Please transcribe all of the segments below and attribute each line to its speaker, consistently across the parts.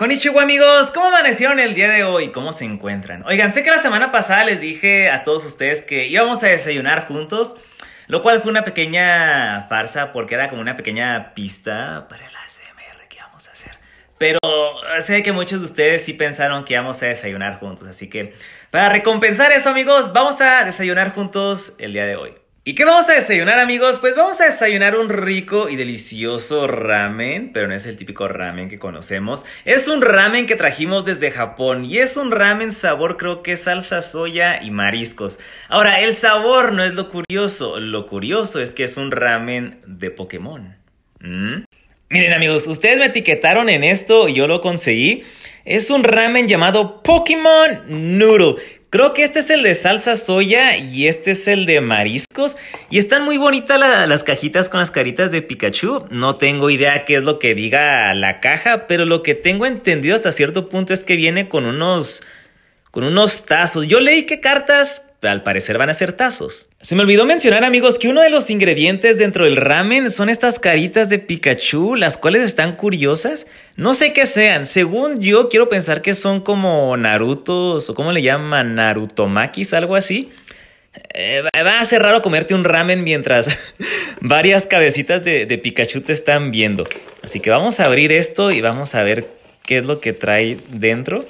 Speaker 1: Konnichiwa amigos, ¿cómo amanecieron el día de hoy? ¿Cómo se encuentran? Oigan, sé que la semana pasada les dije a todos ustedes que íbamos a desayunar juntos, lo cual fue una pequeña farsa porque era como una pequeña pista para el ASMR que íbamos a hacer. Pero sé que muchos de ustedes sí pensaron que íbamos a desayunar juntos, así que para recompensar eso amigos, vamos a desayunar juntos el día de hoy. ¿Y qué vamos a desayunar, amigos? Pues vamos a desayunar un rico y delicioso ramen, pero no es el típico ramen que conocemos. Es un ramen que trajimos desde Japón y es un ramen sabor creo que salsa soya y mariscos. Ahora, el sabor no es lo curioso, lo curioso es que es un ramen de Pokémon. ¿Mm? Miren amigos, ustedes me etiquetaron en esto y yo lo conseguí. Es un ramen llamado Pokémon Noodle. Creo que este es el de salsa soya y este es el de mariscos. Y están muy bonitas las cajitas con las caritas de Pikachu. No tengo idea qué es lo que diga la caja, pero lo que tengo entendido hasta cierto punto es que viene con unos con unos tazos. Yo leí que cartas al parecer van a ser tazos. Se me olvidó mencionar amigos que uno de los ingredientes dentro del ramen son estas caritas de Pikachu, las cuales están curiosas. No sé qué sean, según yo quiero pensar que son como Narutos o como le llaman Narutomakis, algo así. Eh, va a ser raro comerte un ramen mientras varias cabecitas de Pikachu te están viendo. Así que vamos a abrir esto y vamos a ver qué es lo que trae dentro.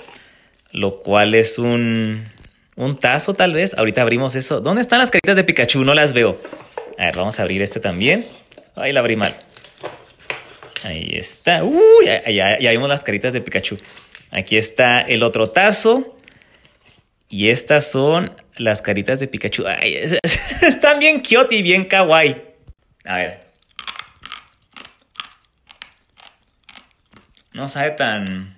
Speaker 1: Lo cual es un un tazo tal vez. Ahorita abrimos eso. ¿Dónde están las caritas de Pikachu? No las veo. A ver, vamos a abrir este también. Ay, la abrí mal. Ahí está. Uy, ya, vimos las caritas de Pikachu. Aquí está el otro tazo. Y estas son las caritas de Pikachu. están bien cute y bien kawaii. A ver. No sabe tan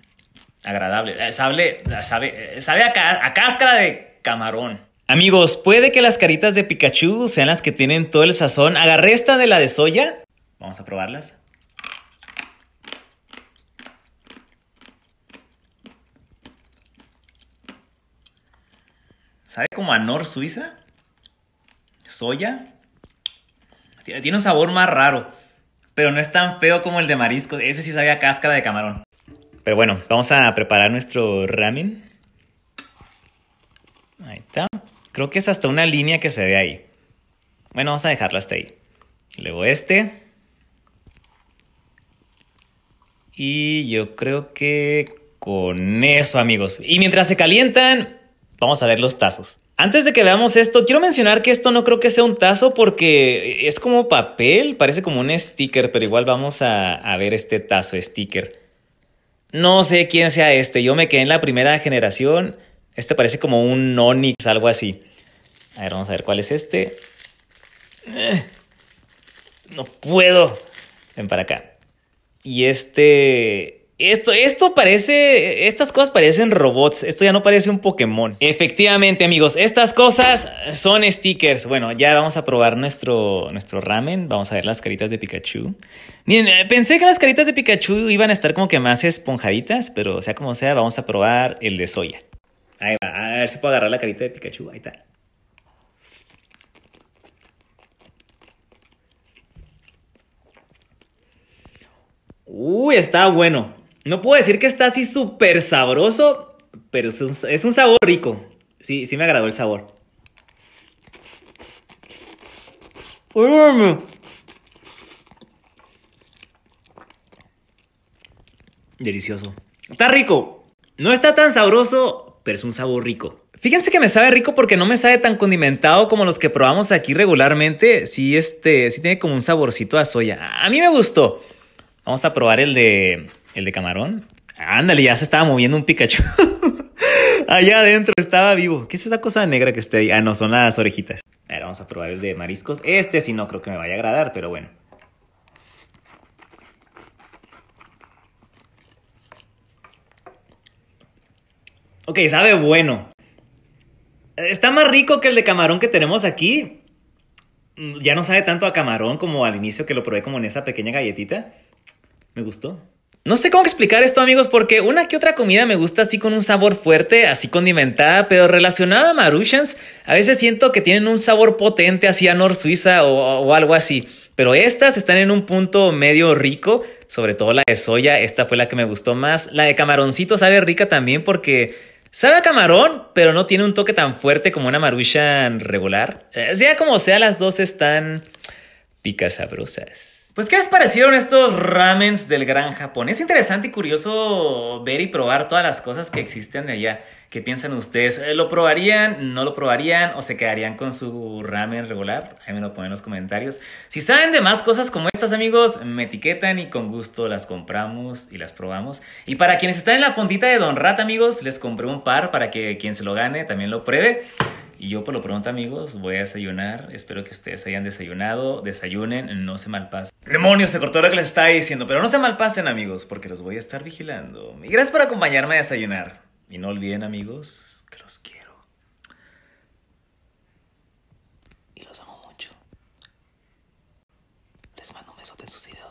Speaker 1: agradable. Eh, sabe, sabe, sabe a cáscara de camarón. Amigos, puede que las caritas de Pikachu sean las que tienen todo el sazón. Agarré esta de la de soya. Vamos a probarlas. ¿Sabe como a Nor Suiza? Soya. Tiene un sabor más raro, pero no es tan feo como el de marisco. Ese sí sabía cáscara de camarón. Pero bueno, vamos a preparar nuestro ramen. Ahí está. Creo que es hasta una línea que se ve ahí. Bueno, vamos a dejarlo hasta ahí. Luego este. Y yo creo que con eso, amigos. Y mientras se calientan, vamos a ver los tazos. Antes de que veamos esto, quiero mencionar que esto no creo que sea un tazo porque es como papel, parece como un sticker, pero igual vamos a, a ver este tazo sticker. No sé quién sea este, yo me quedé en la primera generación. Este parece como un Onix, algo así. A ver, vamos a ver cuál es este. Eh, no puedo. Ven para acá. Y este... Esto, esto parece, estas cosas parecen robots, esto ya no parece un Pokémon. Efectivamente amigos, estas cosas son stickers. Bueno, ya vamos a probar nuestro, nuestro ramen, vamos a ver las caritas de Pikachu. Miren, eh, pensé que las caritas de Pikachu iban a estar como que más esponjaditas, pero sea como sea, vamos a probar el de soya. Ahí va, a ver si puedo agarrar la carita de Pikachu. Ahí está. Uy, está bueno. No puedo decir que está así súper sabroso, pero es un, sabor rico. Sí, sí me agradó el sabor. Delicioso. Está rico. No está tan sabroso, pero es un sabor rico. Fíjense que me sabe rico porque no me sabe tan condimentado como los que probamos aquí regularmente. Sí, este, sí tiene como un saborcito a soya. A mí me gustó. Vamos a probar el de, el de camarón. Ándale, ya se estaba moviendo un Pikachu. Allá adentro estaba vivo. ¿Qué es esa cosa negra que está ahí? Ah, no, son las orejitas. A ver, vamos a probar el de mariscos. Este sí no creo que me vaya a agradar, pero bueno. Ok, sabe bueno. Está más rico que el de camarón que tenemos aquí. Mm, ya no sabe tanto a camarón como al inicio que lo probé como en esa pequeña galletita. Me gustó. No sé cómo explicar esto amigos porque una que otra comida me gusta así con un sabor fuerte, así condimentada, pero relacionada a Marushans, a veces siento que tienen un sabor potente así a Nor Suiza o, o algo así. Pero estas están en un punto medio rico, sobre todo la de soya, esta fue la que me gustó más. La de camaroncito sabe rica también porque Sabe a camarón, pero no tiene un toque tan fuerte como una maruchan regular. Eh, sea como sea, las dos están picas sabrosas. Pues, ¿qué les parecieron estos ramens del gran Japón? Es interesante y curioso ver y probar todas las cosas que existen de allá. ¿Qué piensan ustedes? Eh, ¿Lo probarían? ¿No lo probarían? ¿O se quedarían con su ramen regular? Ahí lo ponen en los comentarios. Si saben de más cosas como estas, amigos, me etiquetan y con gusto las compramos y las probamos. Y para quienes están en la fondita de Don Rat, amigos, les compré un par para que quien se lo gane también lo pruebe. Y yo por lo pronto amigos voy a desayunar. Espero que ustedes hayan desayunado, desayunen, no se malpasen. Demonios, se cortó lo que les estaba diciendo, pero no se malpasen amigos porque los voy a estar vigilando. Y gracias por acompañarme a desayunar. Y no olviden amigos que los quiero. Y los amo mucho. Les mando un besote en sus ideas.